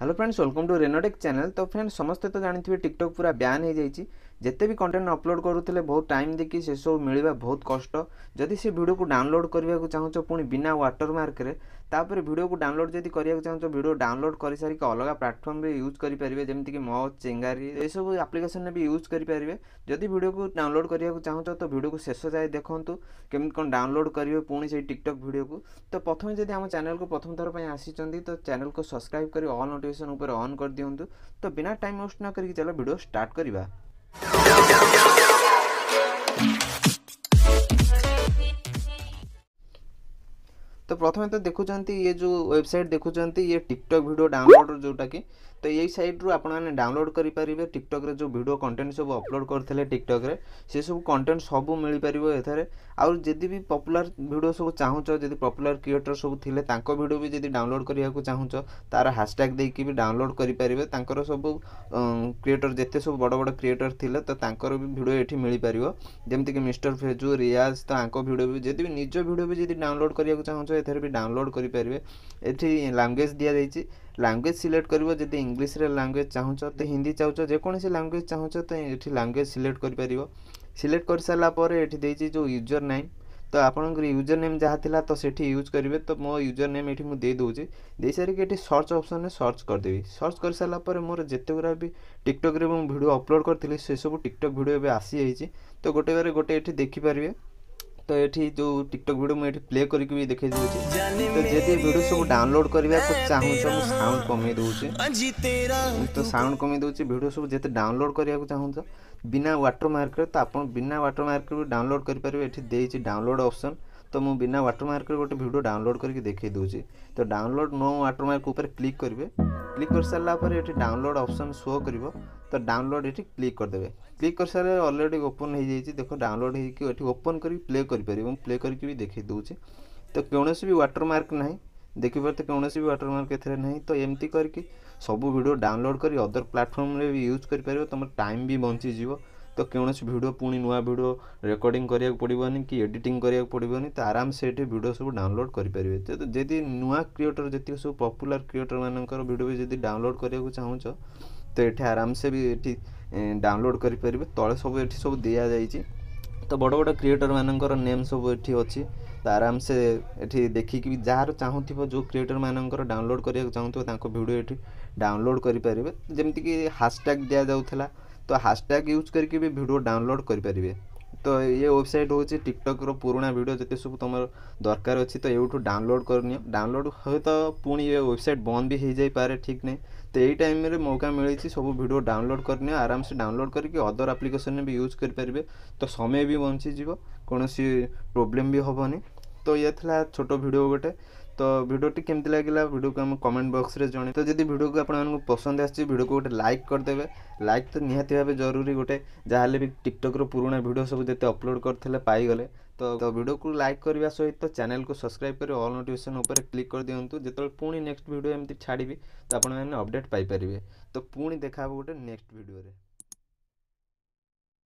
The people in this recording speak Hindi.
hello friends welcome to Renotech channel তো ফ্রেন্ডস সমস্তে তো জাঁথিবে টিকটক পুরা ব্যান হয়ে যাই જેતે ભી કન્ટેન્ટ અપલોડ કરું તલે બહુ ટાઈમ દેખી સે સૌ મળીવા બહુ કષ્ટ જોદી સે વિડિયો કો ડાઉનલોડ કરીવા કો ચાહું તો પૂણી બિના વોટરમાર્ક રે તાપર વિડિયો કો ડાઉનલોડ જોદી કરીવા કો ચાહું તો વિડિયો ડાઉનલોડ કરી સરી કે અલગા પ્લેટફોર્મ મે યુઝ કરી પરિવે જેમ કે મો ચંગારી એ સૌ એપ્લિકેશન મે ભી યુઝ કરી પરિવે જોદી વિડિયો કો ડાઉનલોડ કરીવા કો ચાહું તો વિડિયો કો શેષ હો જાય દેખું તો કેમ કોન ડાઉનલોડ કરીવે પૂણી સે ટિકટોક વિડિયો કો તો પ્રથમ જોદી આમ ચેનલ કો પ્રથમ ଥર પર આસી ચંધી તો ચેનલ કો સબસ્ક્રાઇબ કરી ઓલ નોટિફિકેશન ઉપર ઓન કર દિયું તો તો બિના ટાઈમ વસ્ના કરી કે ચલો વિડિયો સ્ટાર્ટ કરીવા তো প্রথমে ତ ଦେଖୁଛନ୍ତି ଇଏ ଯେଉଁ ୱେବସାଇଟ୍ ଦେଖୁଛନ୍ତି ଇଏ ଟିକ୍ଟକ୍ ଭିଡ଼ିଓ ଡାଉନଲୋଡ଼୍ ଯେଉଁଟାକି ତ ଏଇ ସାଇଟ୍ରୁ ଆପଣମାନେ ଡାଉନଲୋଡ଼୍ କରିପାରିବେ ଟିକ୍ଟକ୍ରେ ଯେଉଁ ଭିଡ଼ିଓ କଣ୍ଟେଣ୍ଟ ସବୁ ଅପଲୋଡ଼୍ କରିଥିଲେ ଟିକ୍ଟକ୍ରେ ସେସବୁ କଣ୍ଟେଣ୍ଟ ସବୁ ମିଳିପାରିବ ଏଥିରେ ଆଉ ଯଦି ବି ପପୁଲାର୍ ଭିଡ଼ିଓ ସବୁ ଚାହୁଁଛ ଯଦି ପପୁଲାର୍ କ୍ରିଏଟର୍ ସବୁ ଥିଲେ ତାଙ୍କ ଭିଡ଼ିଓ ବି ଯଦି ଡାଉନଲୋଡ଼୍ କରିବାକୁ ଚାହୁଁଛ ତା'ର ହ୍ୟାସ୍ଟ୍ୟାଗ୍ ଦେଇକି ବି ଡାଉନଲୋଡ଼୍ କରିପାରିବେ ତାଙ୍କର ସବୁ କ୍ରିଏଟର୍ ଯେତେ ସବୁ ବଡ଼ ବଡ଼ କ୍ରିଏଟର୍ ଥିଲେ ତ ତାଙ୍କର ବି ଭିଡ଼ିଓ ଏଠି ମିଳିପାରିବ ଯେମିତିକି ମିଷ୍ଟର ଫେଜୁ ରିୟାଜ ତ ତାଙ୍କ ଭିଡ଼ିଓ ବି ଯଦି ବି ନିଜ ଭିଡ଼ିଓ ବି ଯଦି ଡାଉନଲୋଡ଼୍ କରିବାକୁ ଚାହୁଁଛ ଏଥିରେ ବି ଡାଉନଲୋଡ଼୍ କରିପାରିବେ ଏଠି ଲାଙ୍ଗୁଏଜ୍ ଦିଆଯାଇଛି ଲାଙ୍ଗୁଏଜ୍ ସିଲେକ୍ଟ କରିବ ଯଦି ଇଂଲିଶରେ ଲାଙ୍ଗୁଏଜ୍ ଚାହୁଁଛ ତ ହିନ୍ଦୀ ଚାହୁଁଛ ଯେକୌଣସି ଲାଙ୍ଗୁଏଜ୍ ଚାହୁଁଛ ତ ଏଠି ଲାଙ୍ଗୁଏଜ୍ ସିଲେକ୍ଟ କରିପାରିବ ସିଲେକ୍ଟ କରିସାରିଲା ପରେ ଏଠି ଦେଇଛି ଯେଉଁ ୟୁଜର୍ ନେମ୍ ତ ଆପଣଙ୍କର ୟୁଜର୍ ନେମ୍ ଯାହା ଥିଲା ତ ସେଠି ୟୁଜ୍ କରିବେ ତ ମୋ ୟୁଜର୍ ନେମ୍ ଏଠି ମୁଁ ଦେଇଦେଉଛି ଦେଇସାରିକି ଏଠି ସର୍ଚ୍ଚ ଅପସନ୍ରେ ସର୍ଚ୍ଚ କରିଦେବି ସର୍ଚ୍ଚ କରିସାରିଲା ପରେ ମୋର ଯେତେଗୁଡ଼ା ବି ଟିକ୍ଟକ୍ରେ ମୁଁ ଭିଡ଼ିଓ ଅପଲୋଡ଼ କରିଥିଲି ସେସବୁ ଟିକ୍ଟକ୍ ଭିଡ଼ିଓ ଏବେ ଆସିଯାଇଛି ତ ଗୋଟେ ପରେ ଗୋଟେ ଏଠି ଦେଖିପାରିବେ तो ये जो टिकटक भिड मुझे प्ले करके देखे दूसरे तो जदि भिड सब डाउनलोड करने को चाहूँ मुझे साउंड कमे दूसरे तो साउंड कमे दूसरे भिड सब जिते डाउनलोड करने चाहूँ बिना वाटर मार्क तो आप बिना व्टरमार्क मार्क डाउनलोड करेंगे ये डाउनलोड अप्सन तो मुझे बिना वाटर मार्क गोटे भिड डाउनलोड करके देखे दूसरी तो download no watermark click करेंगे क्लिक कर सारापर ये डाउनलोड अप्सन शो कर तो डाउनलोड ये क्लिक करदे क्लिक कर सारे अलरेडी ओपन हो जाए देखो डाउनलोड होपन कर प्ले कर प्ले करके भी देखे तो कौन सी भी व्टरमार्क ना देखिपर तो कौन सी व्टरमार्क ये ना तो एमती कर सब भिड डाउनलोड कर अदर प्लाटफर्म भी यूज कर पार तुम टाइम भी बंची जीव तो कौन सी भिड पुणी नुआ भिड रेकर्डिंग करा पड़ोन कि एडिट कर पड़ोन तो आराम से भिड सब डाउनलोड करेंगे तो जी नुआ क्रिएटर जितक सब पपुलार क्रिएटर मानक भिड भी जब डाउनलोड करा चाहूँ ତ ଏଠି ଆରାମସେ ବି ଏଠି ଡାଉନଲୋଡ଼୍ କରିପାରିବେ ତଳେ ସବୁ ଏଠି ସବୁ ଦିଆଯାଇଛି ତ ବଡ଼ ବଡ଼ କ୍ରିଏଟର୍ମାନଙ୍କର ନେମ୍ ସବୁ ଏଠି ଅଛି ତ ଆରାମସେ ଏଠି ଦେଖିକି ବି ଯାହାର ଚାହୁଁଥିବ ଯେଉଁ କ୍ରିଏଟର୍ମାନଙ୍କର ଡାଉନଲୋଡ଼୍ କରିବାକୁ ଚାହୁଁଥିବ ତାଙ୍କ ଭିଡ଼ିଓ ଏଠି ଡାଉନଲୋଡ଼୍ କରିପାରିବେ ଯେମିତିକି ହାସଟ୍ୟାଗ୍ ଦିଆଯାଉଥିଲା ତ ହାସଟ୍ୟାଗ୍ ୟୁଜ୍ କରିକି ବି ଭିଡ଼ିଓ ଡାଉନଲୋଡ଼୍ କରିପାରିବେ तो ये वेबसाइट हूँ टिकटक पुराणा भिड जिते सब तुम दरकार अच्छी तो यूठ डाउनलोड करनी डाउनलोड हूँ तो पुणी ये वेबसाइट बंद भी हो जाए ठीक नहीं तो यही टाइम मौका मिली सब भिड डाउनलोड करनी आराम से डाउनलोड करके अदर आप्लिकेसन भी यूज करेंगे तो समय भी बचीज कौन सी प्रोब्लेम भी हेनी तो ये छोट भिड गोटे ତ ଭିଡ଼ିଓଟି କେମିତି ଲାଗିଲା ଭିଡ଼ିଓକୁ ଆମ କମେଣ୍ଟ ବକ୍ସରେ ଜଣେଇ ତ ଯଦି ଭିଡ଼ିଓକୁ ଆପଣମାନଙ୍କୁ ପସନ୍ଦ ଆସିଛି ଭିଡ଼ିଓକୁ ଗୋଟେ ଲାଇକ୍ କରିଦେବେ ଲାଇକ୍ ତ ନିହାତି ଭାବେ ଜରୁରୀ ଗୋଟେ ଯାହାହେଲେ ବି ଟିକ୍ଟକ୍ର ପୁରୁଣା ଭିଡ଼ିଓ ସବୁ ଯେତେ ଅପଲୋଡ଼ କରିଥିଲେ ପାଇଗଲେ ତ ତ ଭିଡ଼ିଓକୁ ଲାଇକ୍ କରିବା ସହିତ ଚ୍ୟାନେଲକୁ ସବସ୍କ୍ରାଇବ୍ କରି ଅଲ୍ ନୋଟିଫିକେସନ୍ ଉପରେ କ୍ଲିକ୍ କରିଦିଅନ୍ତୁ ଯେତେବେଳେ ପୁଣି ନେକ୍ସଟ ଭିଡ଼ିଓ ଏମିତି ଛାଡ଼ିବି ତ ଆପଣମାନେ ଅପଡ଼େଟ୍ ପାଇପାରିବେ ତ ପୁଣି ଦେଖା ହେବ ଗୋଟେ ନେକ୍ସଟ ଭିଡ଼ିଓରେ